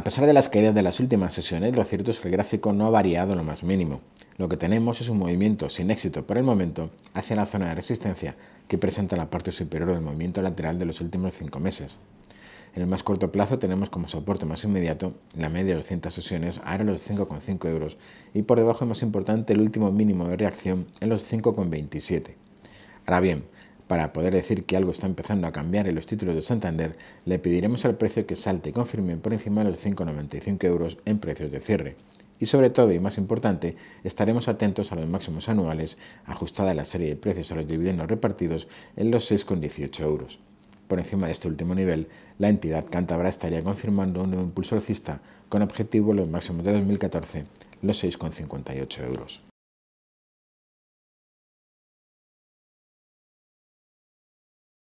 A pesar de las caídas de las últimas sesiones, lo cierto es que el gráfico no ha variado lo más mínimo. Lo que tenemos es un movimiento sin éxito por el momento hacia la zona de resistencia que presenta la parte superior del movimiento lateral de los últimos 5 meses. En el más corto plazo tenemos como soporte más inmediato la media de 200 sesiones, ahora los 5,5 euros, y por debajo más importante el último mínimo de reacción en los 5,27. Ahora bien, para poder decir que algo está empezando a cambiar en los títulos de Santander, le pediremos al precio que salte y confirme por encima de los 5,95 euros en precios de cierre. Y sobre todo, y más importante, estaremos atentos a los máximos anuales, ajustada la serie de precios a los dividendos repartidos en los 6,18 euros. Por encima de este último nivel, la entidad cántabra estaría confirmando un nuevo impulso alcista con objetivo los máximos de 2014, los 6,58 euros.